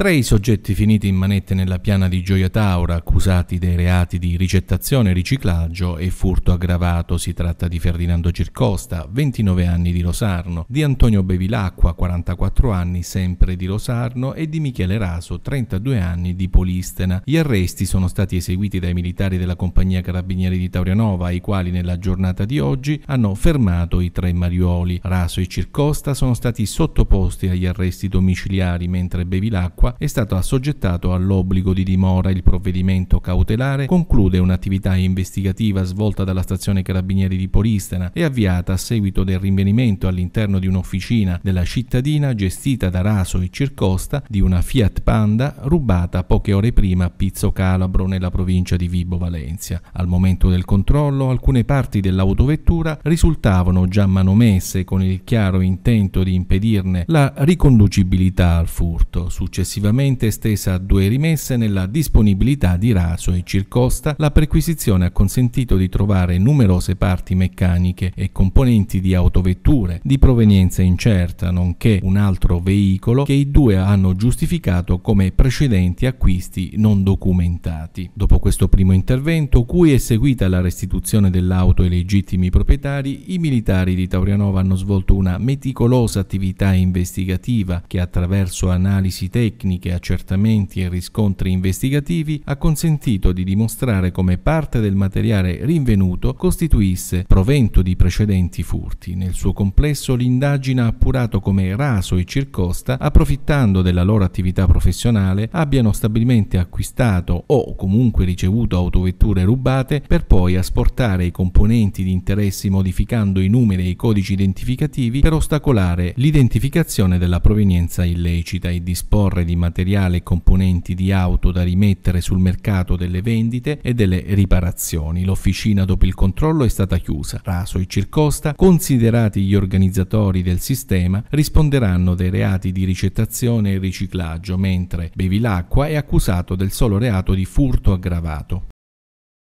Tra i soggetti finiti in manette nella piana di Gioia Tauro, accusati dei reati di ricettazione, riciclaggio e furto aggravato, si tratta di Ferdinando Circosta, 29 anni di Rosarno, di Antonio Bevilacqua, 44 anni sempre di Rosarno e di Michele Raso, 32 anni di Polistena. Gli arresti sono stati eseguiti dai militari della compagnia carabinieri di Taurianova, i quali nella giornata di oggi hanno fermato i tre mariuoli. Raso e Circosta sono stati sottoposti agli arresti domiciliari, mentre Bevilacqua Genova, è stato assoggettato all'obbligo di dimora. Il provvedimento cautelare conclude un'attività investigativa svolta dalla stazione Carabinieri di Polistena e avviata a seguito del rinvenimento all'interno di un'officina della cittadina gestita da Raso e Circosta di una Fiat Panda rubata poche ore prima a Pizzo Calabro nella provincia di Vibo Valencia. Al momento del controllo alcune parti dell'autovettura risultavano già manomesse con il chiaro intento di impedirne la riconducibilità al furto. Successivamente successivamente estesa a due rimesse nella disponibilità di raso e circosta, la perquisizione ha consentito di trovare numerose parti meccaniche e componenti di autovetture di provenienza incerta, nonché un altro veicolo che i due hanno giustificato come precedenti acquisti non documentati. Dopo questo primo intervento, cui è seguita la restituzione dell'auto ai legittimi proprietari, i militari di Taurianova hanno svolto una meticolosa attività investigativa che attraverso analisi tecniche tecniche, accertamenti e riscontri investigativi ha consentito di dimostrare come parte del materiale rinvenuto costituisse provento di precedenti furti. Nel suo complesso l'indagine ha appurato come Raso e Circosta, approfittando della loro attività professionale, abbiano stabilmente acquistato o comunque ricevuto autovetture rubate per poi asportare i componenti di interessi modificando i numeri e i codici identificativi per ostacolare l'identificazione della provenienza illecita e disporre di di materiale e componenti di auto da rimettere sul mercato delle vendite e delle riparazioni. L'officina dopo il controllo è stata chiusa. Raso e Circosta, considerati gli organizzatori del sistema, risponderanno dei reati di ricettazione e riciclaggio, mentre Bevilacqua è accusato del solo reato di furto aggravato.